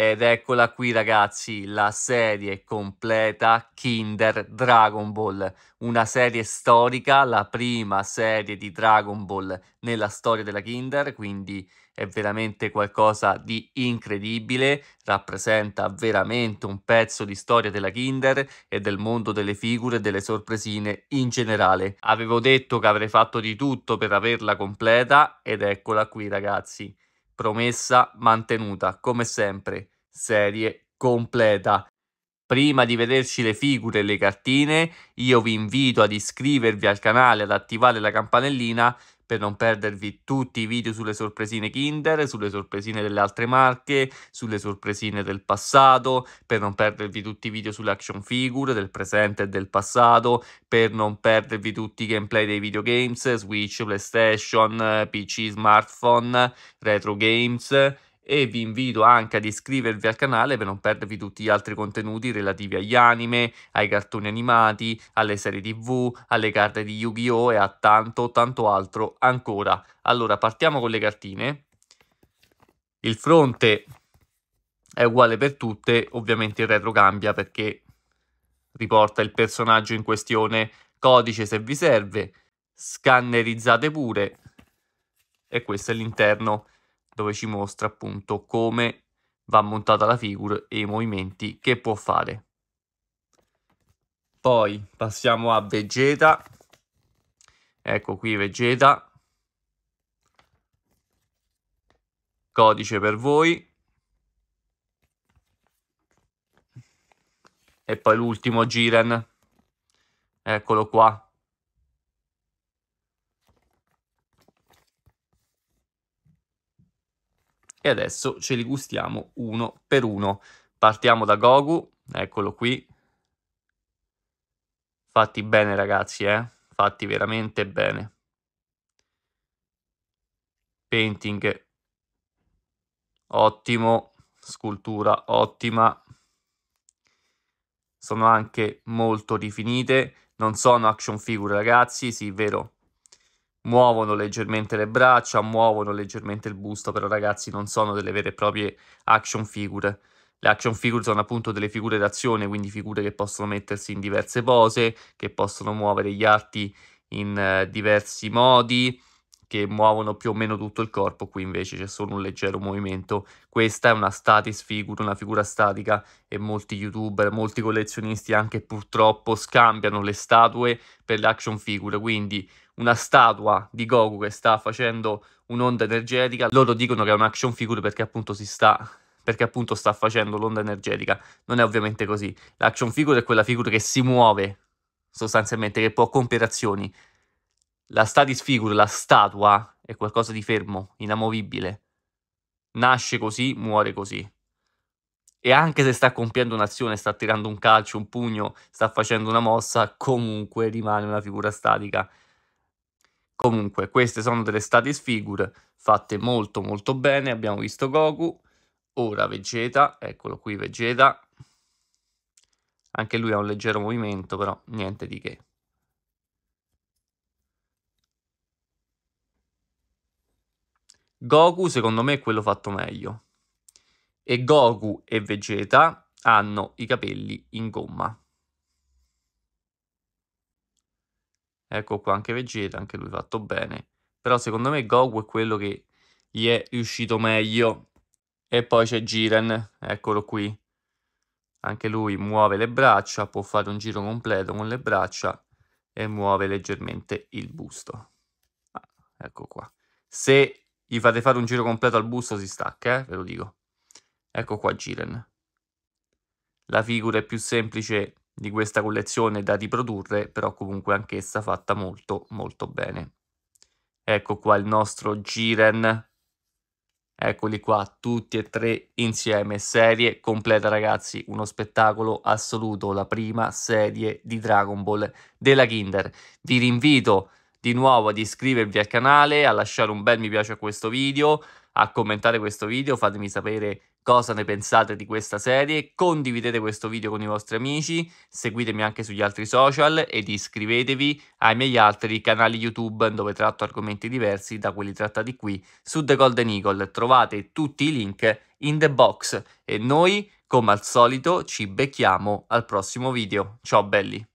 Ed eccola qui ragazzi, la serie completa Kinder Dragon Ball, una serie storica, la prima serie di Dragon Ball nella storia della Kinder, quindi è veramente qualcosa di incredibile, rappresenta veramente un pezzo di storia della Kinder e del mondo delle figure e delle sorpresine in generale. Avevo detto che avrei fatto di tutto per averla completa ed eccola qui ragazzi promessa mantenuta, come sempre, serie completa. Prima di vederci le figure e le cartine, io vi invito ad iscrivervi al canale, ad attivare la campanellina per non perdervi tutti i video sulle sorpresine Kinder, sulle sorpresine delle altre marche, sulle sorpresine del passato, per non perdervi tutti i video sulle action figure del presente e del passato, per non perdervi tutti i gameplay dei videogames, Switch, PlayStation, PC, smartphone, retro games e vi invito anche ad iscrivervi al canale per non perdervi tutti gli altri contenuti relativi agli anime, ai cartoni animati, alle serie tv, alle carte di Yu-Gi-Oh! e a tanto tanto altro ancora. Allora partiamo con le cartine. Il fronte è uguale per tutte, ovviamente il retro cambia perché riporta il personaggio in questione, codice se vi serve, scannerizzate pure e questo è l'interno dove ci mostra appunto come va montata la figure e i movimenti che può fare. Poi passiamo a Vegeta. Ecco qui Vegeta. Codice per voi. E poi l'ultimo Giren. Eccolo qua. e adesso ce li gustiamo uno per uno. Partiamo da Gogu, eccolo qui. Fatti bene ragazzi, eh? Fatti veramente bene. Painting ottimo, scultura ottima. Sono anche molto rifinite, non sono action figure ragazzi, sì, vero, muovono leggermente le braccia, muovono leggermente il busto, però ragazzi non sono delle vere e proprie action figure. Le action figure sono appunto delle figure d'azione, quindi figure che possono mettersi in diverse pose, che possono muovere gli arti in eh, diversi modi, che muovono più o meno tutto il corpo, qui invece c'è solo un leggero movimento. Questa è una status figure, una figura statica e molti youtuber, molti collezionisti anche purtroppo scambiano le statue per le action figure, quindi una statua di Goku che sta facendo un'onda energetica, loro dicono che è un action figure perché appunto si sta perché appunto sta facendo l'onda energetica. Non è ovviamente così. L'action figure è quella figura che si muove sostanzialmente, che può compiere azioni. La status figure, la statua, è qualcosa di fermo, inamovibile. Nasce così, muore così. E anche se sta compiendo un'azione, sta tirando un calcio, un pugno, sta facendo una mossa, comunque rimane una figura statica. Comunque, queste sono delle status figure fatte molto molto bene. Abbiamo visto Goku, ora Vegeta, eccolo qui Vegeta. Anche lui ha un leggero movimento, però niente di che. Goku secondo me è quello fatto meglio. E Goku e Vegeta hanno i capelli in gomma. Ecco qua anche Vegeta, anche lui fatto bene. Però secondo me Goku è quello che gli è riuscito meglio. E poi c'è Jiren, eccolo qui. Anche lui muove le braccia, può fare un giro completo con le braccia e muove leggermente il busto. Ah, ecco qua. Se gli fate fare un giro completo al busto, si stacca, eh? ve lo dico. Ecco qua Giren. La figura è più semplice di questa collezione da riprodurre, però comunque anch'essa fatta molto molto bene. Ecco qua il nostro Giren. Eccoli qua, tutti e tre insieme, serie completa ragazzi, uno spettacolo assoluto, la prima serie di Dragon Ball della Kinder. Vi rinvito di nuovo ad iscrivervi al canale, a lasciare un bel mi piace a questo video, a commentare questo video, fatemi sapere cosa ne pensate di questa serie, condividete questo video con i vostri amici, seguitemi anche sugli altri social ed iscrivetevi ai miei altri canali YouTube dove tratto argomenti diversi da quelli trattati qui su The Golden Eagle. Trovate tutti i link in the box e noi, come al solito, ci becchiamo al prossimo video. Ciao belli!